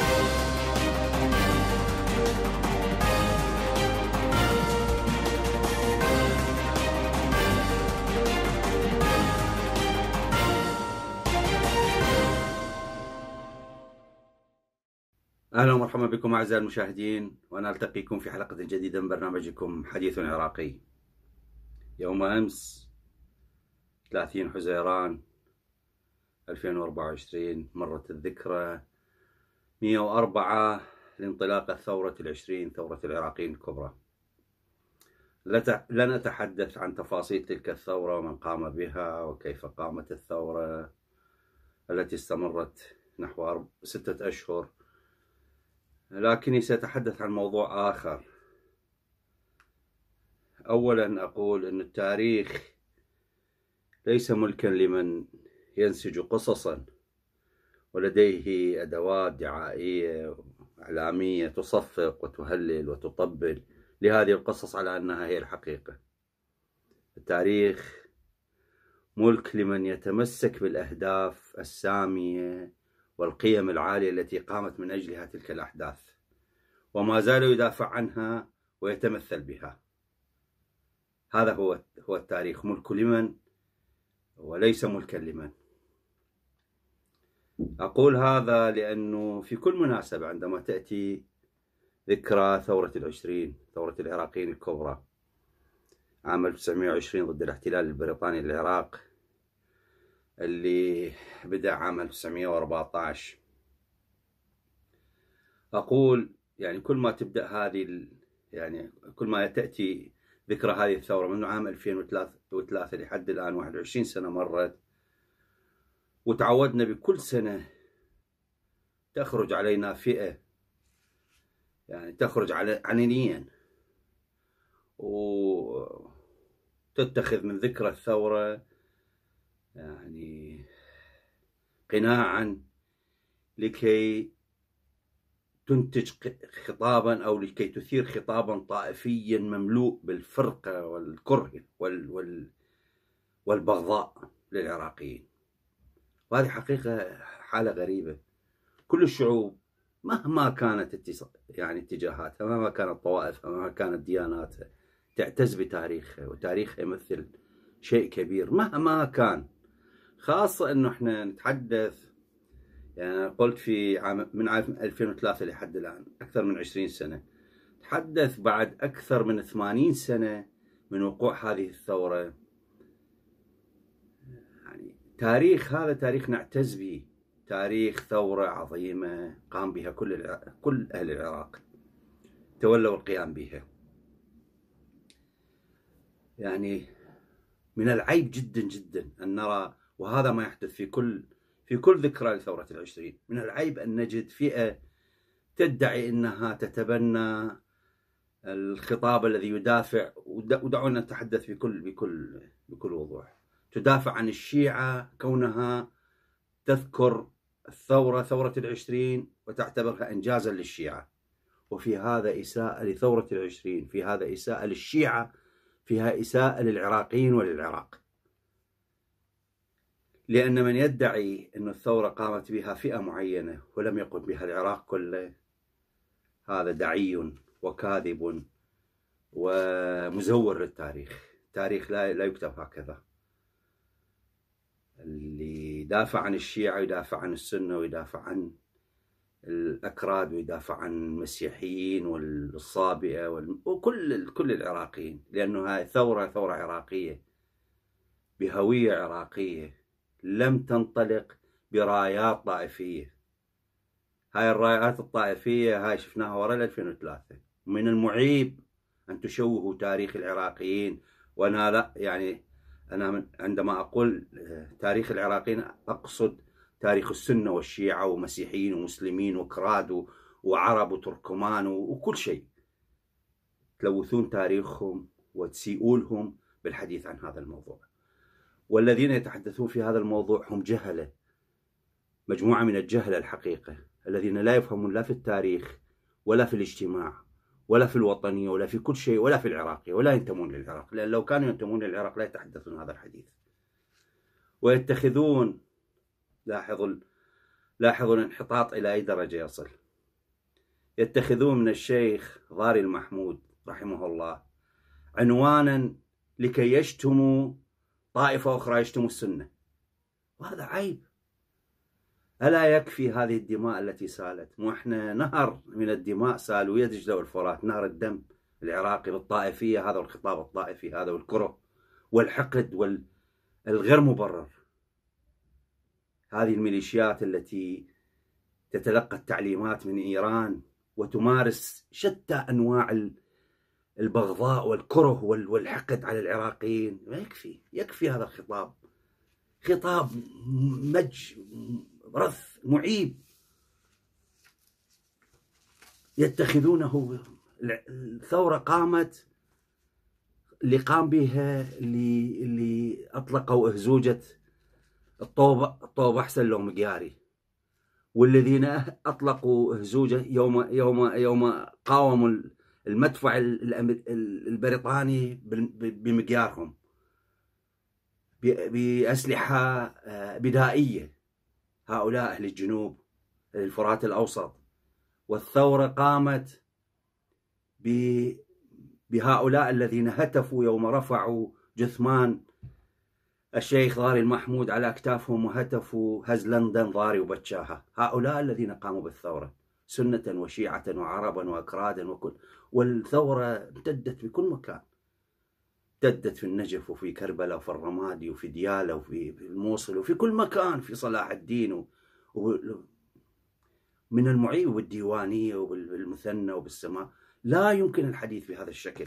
اهلا ومرحبا بكم اعزائي المشاهدين وانا التقيكم في حلقه جديده من برنامجكم حديث عراقي. يوم امس 30 حزيران 2024 مرت الذكرى 104 لانطلاق ثورة العشرين ثورة العراقيين الكبرى لن أتحدث عن تفاصيل تلك الثورة ومن قام بها وكيف قامت الثورة التي استمرت نحو ستة أشهر لكني سأتحدث عن موضوع آخر أولا أقول أن التاريخ ليس ملكا لمن ينسج قصصا ولديه أدوات دعائية إعلامية تصفق وتهلل وتطبل لهذه القصص على أنها هي الحقيقة التاريخ ملك لمن يتمسك بالأهداف السامية والقيم العالية التي قامت من أجلها تلك الأحداث وما زال يدافع عنها ويتمثل بها هذا هو هو التاريخ ملك لمن وليس ملكا لمن أقول هذا لأنه في كل مناسبة عندما تأتي ذكرى ثورة العشرين ثورة العراقيين الكبرى عام 1920 ضد الاحتلال البريطاني للعراق اللي بدأ عام 1914 أقول يعني كل ما تبدأ هذه يعني كل ما تأتي ذكرى هذه الثورة من عام 2003 لحد الآن 21 سنة مرت وتعودنا بكل سنة تخرج علينا فئة يعني تخرج عنينيا وتتخذ من ذكرى الثورة يعني قناعا لكي تنتج خطابا او لكي تثير خطابا طائفيا مملوء بالفرقه والكره وال وال والبغضاء للعراقيين وهذه حقيقة حالة غريبة كل الشعوب مهما كانت يعني اتجاهاتها مهما كانت طوائفها مهما كانت دياناتها تعتز بتاريخها وتاريخها يمثل شيء كبير مهما كان خاصة انه احنا نتحدث يعني قلت في عام من عام 2003 لحد الان اكثر من 20 سنة تحدث بعد اكثر من 80 سنة من وقوع هذه الثورة تاريخ هذا تاريخ نعتز به تاريخ ثورة عظيمة قام بها كل كل أهل العراق تولوا القيام بها يعني من العيب جدا جدا أن نرى وهذا ما يحدث في كل في كل ذكرى لثورة العشرين من العيب أن نجد فئة تدعي أنها تتبنى الخطاب الذي يدافع ودعونا نتحدث بكل بكل بكل وضوح تدافع عن الشيعة كونها تذكر الثورة ثورة العشرين وتعتبرها إنجازا للشيعة وفي هذا إساءة لثورة العشرين في هذا إساءة للشيعة فيها إساءة للعراقيين وللعراق لأن من يدعي أن الثورة قامت بها فئة معينة ولم يقم بها العراق كله هذا دعي وكاذب ومزور للتاريخ تاريخ لا يكتب هكذا اللي يدافع عن الشيعة ويدافع عن السنة ويدافع عن الأكراد ويدافع عن المسيحيين والصابئة وكل كل العراقيين لأنه هاي ثورة ثورة عراقية بهوية عراقية لم تنطلق برايات طائفية هاي الرايات الطائفية هاي شفناها وراء 2003 من المعيب أن تشوهوا تاريخ العراقيين وأنا لا يعني أنا عندما أقول آه، تاريخ العراقيين أقصد تاريخ السنة والشيعة ومسيحيين ومسلمين وكراد وعرب وتركمان وكل شيء تلوثون تاريخهم وتسيئوا لهم بالحديث عن هذا الموضوع والذين يتحدثون في هذا الموضوع هم جهلة مجموعة من الجهلة الحقيقة الذين لا يفهمون لا في التاريخ ولا في الاجتماع ولا في الوطنية ولا في كل شيء ولا في العراقية ولا ينتمون للعراق لأن لو كانوا ينتمون للعراق لا يتحدثون هذا الحديث ويتخذون لاحظوا لاحظوا الانحطاط إلى أي درجة يصل يتخذون من الشيخ ضاري المحمود رحمه الله عنوانا لكي يشتموا طائفة أخرى يشتموا السنة وهذا عيب ألا يكفي هذه الدماء التي سالت مو إحنا نهر من الدماء سال ويا دجلة والفرات نهر الدم العراقي بالطائفية هذا والخطاب الطائفي هذا والكره والحقد والغير مبرر هذه الميليشيات التي تتلقى التعليمات من إيران وتمارس شتى أنواع البغضاء والكره والحقد على العراقيين ما يكفي يكفي هذا الخطاب خطاب مج رث معيب يتخذونه الثورة قامت اللي قام بها اللي اللي أطلقوا أهزوجة الطوبة الطوبة أحسن لو مقياري والذين أطلقوا أهزوجة يوم يوم يوم قاوموا المدفع البريطاني بمقيارهم بأسلحة آه، بدائية هؤلاء أهل الجنوب الفرات الأوسط والثورة قامت بهؤلاء الذين هتفوا يوم رفعوا جثمان الشيخ ضاري المحمود على أكتافهم وهتفوا هز لندن ضاري وبتشاها هؤلاء الذين قاموا بالثورة سنة وشيعة وعربا وأكرادا وكل والثورة امتدت بكل مكان امتدت في النجف وفي كربلاء وفي الرمادي وفي دياله وفي الموصل وفي كل مكان في صلاح الدين و... و... من المعيب والديوانية وبالمثنى وبالسماء لا يمكن الحديث بهذا الشكل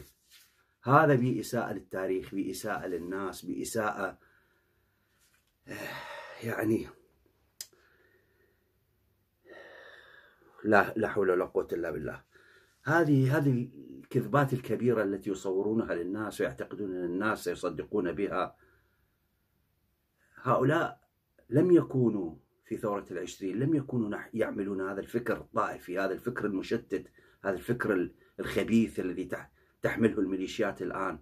هذا بإساءة للتاريخ بإساءة للناس بإساءة آه، يعني لا لا حول ولا قوة إلا بالله هذه هذه الكذبات الكبيرة التي يصورونها للناس ويعتقدون أن الناس سيصدقون بها هؤلاء لم يكونوا في ثورة العشرين لم يكونوا يعملون هذا الفكر الطائفي هذا الفكر المشتت هذا الفكر الخبيث الذي تحمله الميليشيات الآن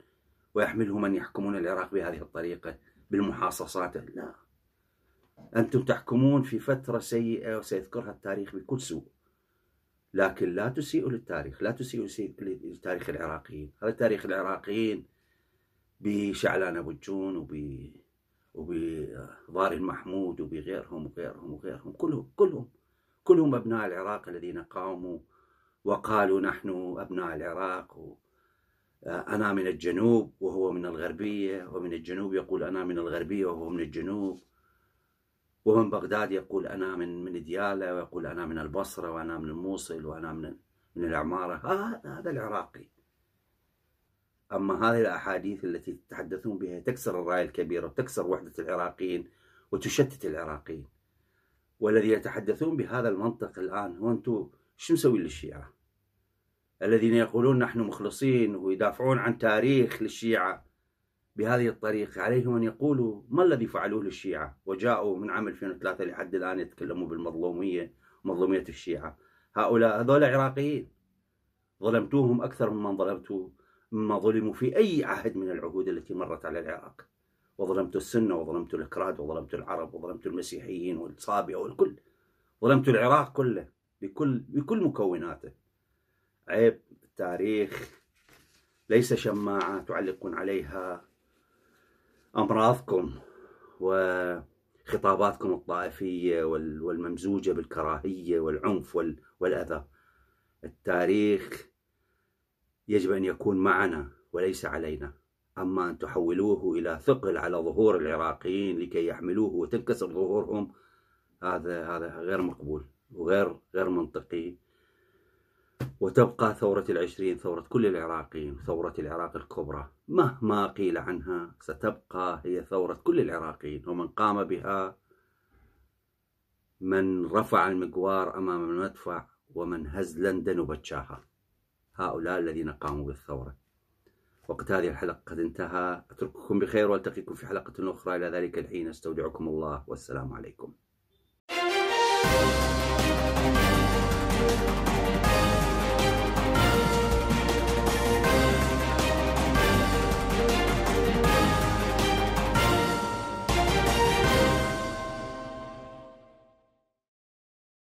ويحمله من يحكمون العراق بهذه الطريقة بالمحاصصات لا أنتم تحكمون في فترة سيئة وسيذكرها التاريخ بكل سوء لكن لا تسيئوا للتاريخ لا تسيئوا لتاريخ العراقيين هذا تاريخ العراقيين بشعلان ابو الجون وب وبضار المحمود وبغيرهم وغيرهم وغيرهم كلهم كلهم كلهم ابناء العراق الذين قاوموا وقالوا نحن ابناء العراق آه، انا من الجنوب وهو من الغربيه ومن الجنوب يقول انا من الغربيه وهو من الجنوب ومن بغداد يقول أنا من من دياله ويقول أنا من البصرة وأنا من الموصل وأنا من من العمارة هذا العراقي أما هذه الأحاديث التي تتحدثون بها تكسر الراية الكبيرة وتكسر وحدة العراقيين وتشتت العراقيين والذي يتحدثون بهذا المنطق الآن هو أنتم شو مسوي للشيعة الذين يقولون نحن مخلصين ويدافعون عن تاريخ للشيعة بهذه الطريقة عليهم أن يقولوا ما الذي فعلوه للشيعة وجاءوا من عام 2003 لحد الآن يتكلموا بالمظلومية مظلومية الشيعة هؤلاء هذول عراقيين ظلمتوهم أكثر مما ظلمتوا مما ظلموا في أي عهد من العهود التي مرت على العراق وظلمت السنة وظلمت الإكراد وظلمت العرب وظلمت المسيحيين والصابئة والكل ظلمت العراق كله بكل, بكل مكوناته عيب التاريخ ليس شماعة تعلقون عليها أمراضكم وخطاباتكم الطائفية والممزوجة بالكراهية والعنف والأذى التاريخ يجب أن يكون معنا وليس علينا أما أن تحولوه إلى ثقل على ظهور العراقيين لكي يحملوه وتنكسر ظهورهم هذا هذا غير مقبول وغير غير منطقي وتبقى ثورة العشرين ثورة كل العراقيين ثورة العراق الكبرى مهما قيل عنها ستبقى هي ثورة كل العراقيين ومن قام بها من رفع المقوار أمام المدفع ومن هز لندن وبتشاها هؤلاء الذين قاموا بالثورة وقت هذه الحلقة قد انتهى أترككم بخير وألتقيكم في حلقة أخرى إلى ذلك الحين أستودعكم الله والسلام عليكم